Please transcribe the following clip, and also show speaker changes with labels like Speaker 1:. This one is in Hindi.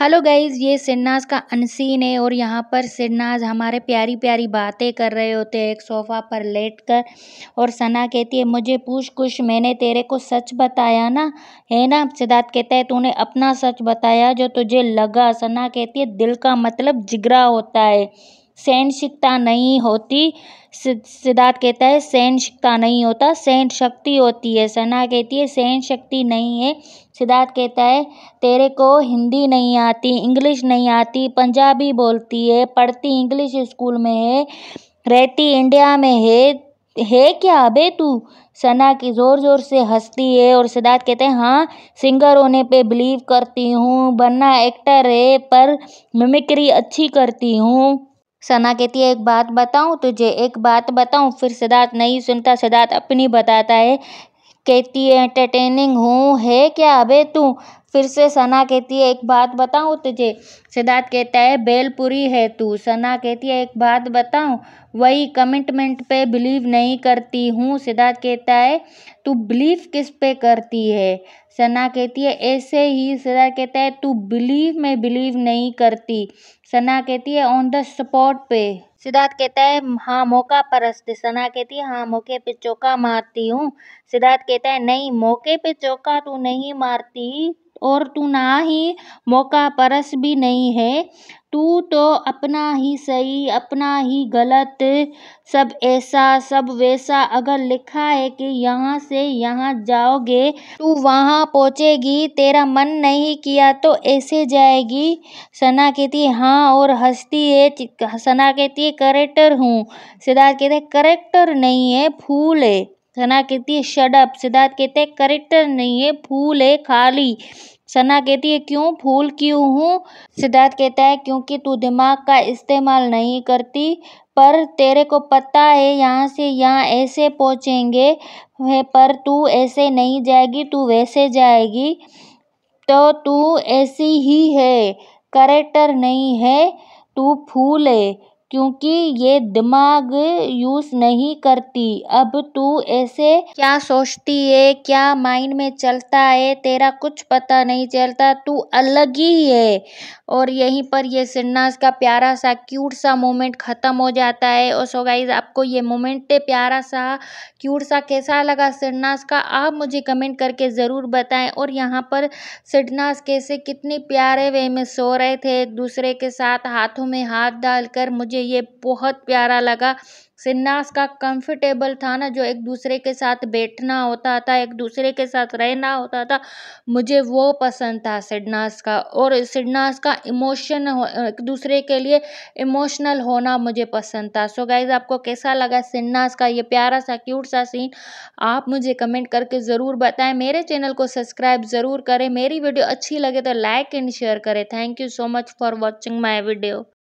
Speaker 1: हेलो गाइज ये सिन्नाज का अनसीन है और यहाँ पर सिन्नाज हमारे प्यारी प्यारी बातें कर रहे होते हैं एक सोफ़ा पर लेट कर और सना कहती है मुझे पूछ कुछ मैंने तेरे को सच बताया ना है ना सिद्धार्थ कहता है तूने अपना सच बताया जो तुझे लगा सना कहती है दिल का मतलब जिगरा होता है सैनसिकता नहीं होती सिद्धार्थ कहता है शिकता नहीं होता सहन शक्ति होती है सना कहती है सहन शक्ति नहीं है सिद्धार्थ कहता है तेरे को हिंदी नहीं आती इंग्लिश नहीं आती पंजाबी बोलती है पढ़ती इंग्लिश स्कूल में है रहती इंडिया में है है क्या अबे तू सना की ज़ोर ज़ोर से हंसती है और सिद्धार्थ कहते हैं हाँ सिंगर होने पे बिलीव करती हूँ बनना एक्टर है पर मिमिक्री अच्छी करती हूँ सना कहती है एक बात बताऊं तुझे एक बात बताऊं फिर सिद्धार्थ नहीं सुनता सिद्धार्थ अपनी बताता है कहती है एंटरटेनिंग हूँ है क्या अबे तू फिर से सना कहती है एक बात बताऊँ तुझे सिद्धार्थ कहता है बेलपुरी है तू सना कहती है एक बात बताऊँ वही कमिटमेंट पे बिलीव नहीं करती हूँ सिद्धार्थ कहता है तू बिलीव किस पे करती है सना कहती है ऐसे ही सिद्धार्थ कहता है तू बिलीव में बिलीव नहीं करती सना कहती है ऑन द स्पॉट पे सिद्धार्थ कहता है हाँ मौका परस्त सना कहती है हाँ मौके पे चौका मारती हूँ सिद्धार्थ कहता है नहीं मौके पे चौका तू नहीं मारती और तू ना ही मौका परस भी नहीं है तू तो अपना ही सही अपना ही गलत सब ऐसा सब वैसा अगर लिखा है कि यहाँ से यहाँ जाओगे तू वहाँ पहुँचेगी तेरा मन नहीं किया तो ऐसे जाएगी सना कहती है हाँ और हंसती है सना कहती है करेक्टर हूँ सिद्धार्थ कहते करेक्टर नहीं है फूल है सना कहती है शडअप सिद्धार्थ कहते हैं करेक्टर नहीं है फूल है खाली सना कहती है क्यों फूल क्यों हूँ सिद्धार्थ कहता है क्योंकि तू दिमाग का इस्तेमाल नहीं करती पर तेरे को पता है यहाँ से यहाँ ऐसे पहुँचेंगे पर तू ऐसे नहीं जाएगी तू वैसे जाएगी तो तू ऐसी ही है करेक्टर नहीं है तू फूल है क्योंकि ये दिमाग यूज़ नहीं करती अब तू ऐसे क्या सोचती है क्या माइंड में चलता है तेरा कुछ पता नहीं चलता तू अलग ही है और यहीं पर ये सिन्नास का प्यारा सा क्यूट सा मोमेंट ख़त्म हो जाता है और सो गाइज आपको ये मोमेंट प्यारा सा क्यूट सा कैसा लगा सिन्नास का आप मुझे कमेंट करके ज़रूर बताएं और यहाँ पर सिन्नास कैसे कितने प्यारे वे में सो रहे थे एक दूसरे के साथ हाथों में हाथ डालकर मुझे ये बहुत प्यारा लगा सिन्नास का कंफर्टेबल था ना जो एक दूसरे के साथ बैठना होता था एक दूसरे के साथ रहना होता था मुझे वो पसंद था सिन्नास का और सिन्नास का इमोशन एक दूसरे के लिए इमोशनल होना मुझे पसंद था सो गाइज आपको कैसा लगा सिन्नास का ये प्यारा सा क्यूट सा सीन आप मुझे कमेंट करके ज़रूर बताएं मेरे चैनल को सब्सक्राइब ज़रूर करें मेरी वीडियो अच्छी लगे तो लाइक एंड शेयर करें thank you so much for watching my video